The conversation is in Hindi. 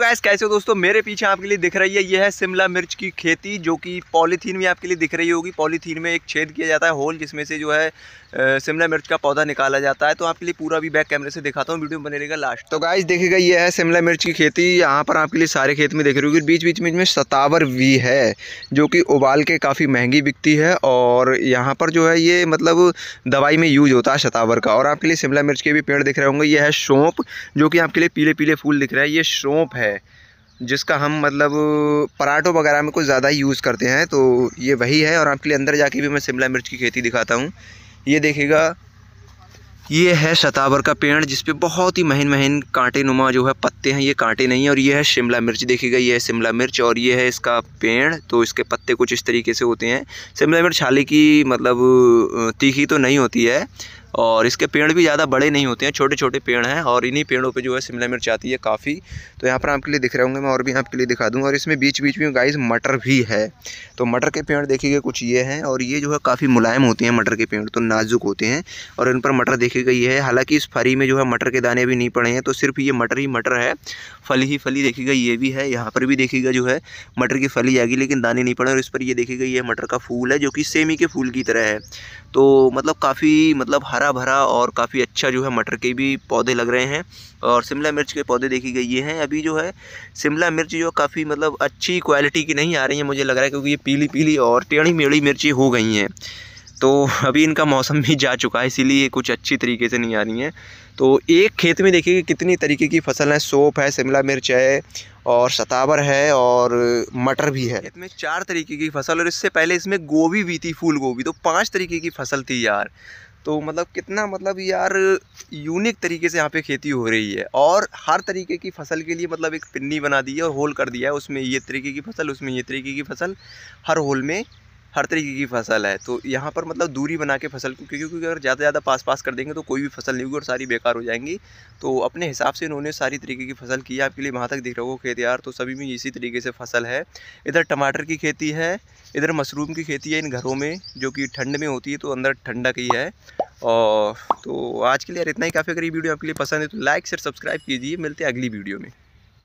गैस तो कैसे हो दोस्तों मेरे पीछे आपके लिए दिख रही है यह है शिमला मिर्च की खेती जो कि पॉलीथीन में आपके लिए दिख रही होगी पॉलीथीन में एक छेद किया जाता है होल जिसमें से जो है शिमला मिर्च का पौधा निकाला जाता है तो आपके लिए पूरा भी बैक कैमरे से दिखाता हूँ वीडियो बने रहेगा लास्ट तो गाइस देखेगा ये है शिमला मिर्च की खेती यहाँ पर आपके लिए सारे खेत में देख रहे होगी बीच बीच में सतावर वी है जो कि उबाल के काफ़ी महंगी बिकती है और यहाँ पर जो है ये मतलब दवाई में यूज होता है शतावर का और आपके लिए शिमला मिर्च के भी पेड़ दिख रहे होंगे ये है शोंप जो कि आपके लिए पीले पीले फूल दिख रहे हैं ये शोंप है जिसका हम मतलब पराठों वगैरह में कुछ ज़्यादा ही यूज़ करते हैं तो ये वही है और आपके लिए अंदर जाके भी मैं शिमला मिर्च की खेती दिखाता हूँ ये देखिएगा ये है शतावर का पेड़ जिसपे बहुत ही महीन महीन कांटे नुमा जो है पत्ते हैं ये कांटे नहीं हैं और ये है शिमला मिर्च देखिएगा ये है शिमला मिर्च और ये है इसका पेड़ तो इसके पत्ते कुछ इस तरीके से होते हैं शिमला मिर्च की मतलब तीखी तो नहीं होती है और इसके पेड़ भी ज़्यादा बड़े नहीं होते हैं छोटे छोटे पेड़ हैं और इन्हीं पेड़ों पे जो है शिमला मिर्च आती है काफ़ी तो यहाँ पर आपके लिए दिख रहे होंगे मैं और भी आपके लिए दिखा दूँगा और इसमें बीच बीच में गाइस मटर भी है तो मटर के पेड़ देखिएगा कुछ ये हैं और ये जो है काफ़ी मुलायम होते हैं मटर के पेड़ तो नाजुक होते हैं और इन पर मटर देखेगा गई है हालाँकि इस फरी में जो है मटर के दाने भी नहीं पड़े हैं तो सिर्फ ये मटर ही मटर है फली ही फली देखिएगा ये भी है यहाँ पर भी देखिएगा जो है मटर की फली आएगी लेकिन दाने नहीं पड़े और इस पर ये देखिएगा ये मटर का फूल है जो कि सेमी के फूल की तरह है तो मतलब काफ़ी मतलब हरा हरा भरा और काफ़ी अच्छा जो है मटर के भी पौधे लग रहे हैं और शिमला मिर्च के पौधे देखी गई ये हैं अभी जो है शिमला मिर्च जो काफ़ी मतलब अच्छी क्वालिटी की नहीं आ रही है मुझे लग रहा है क्योंकि ये पीली पीली और टेढ़ी मेढ़ी मिर्ची हो गई हैं तो अभी इनका मौसम भी जा चुका है इसीलिए कुछ अच्छी तरीके से नहीं आ रही हैं तो एक खेत में देखिए कि कितनी तरीके की फसल है सोप है शिमला मिर्च है और सतावर है और मटर भी है इसमें चार तरीके की फसल और इससे पहले इसमें गोभी भी थी फूल गोभी तो पांच तरीके की फसल थी यार तो मतलब कितना मतलब यार यूनिक तरीके से यहाँ पे खेती हो रही है और हर तरीके की फसल के लिए मतलब एक पिन्नी बना दी है और होल कर दिया है उसमें ये तरीके की फसल उसमें ये तरीके की फसल हर होल में हर तरीके की फसल है तो यहाँ पर मतलब दूरी बना के फसल को क्योंकि क्योंकि अगर ज़्यादा ज़्यादा पास पास कर देंगे तो कोई भी फसल नहीं होगी और सारी बेकार हो जाएंगी तो अपने हिसाब से इन्होंने सारी तरीके की फसल की आपके लिए वहाँ तक दिख रहे हो खेत यार तो सभी में इसी तरीके से फसल है इधर टमाटर की खेती है इधर मशरूम की खेती है इन घरों में जो कि ठंड में होती है तो अंदर ठंडक ही है और तो आज के लिए यार इतना ही काफ़ी अगर ये वीडियो आपके लिए पसंद है तो लाइक शेयर सब्सक्राइब कीजिए मिलते हैं अगली वीडियो में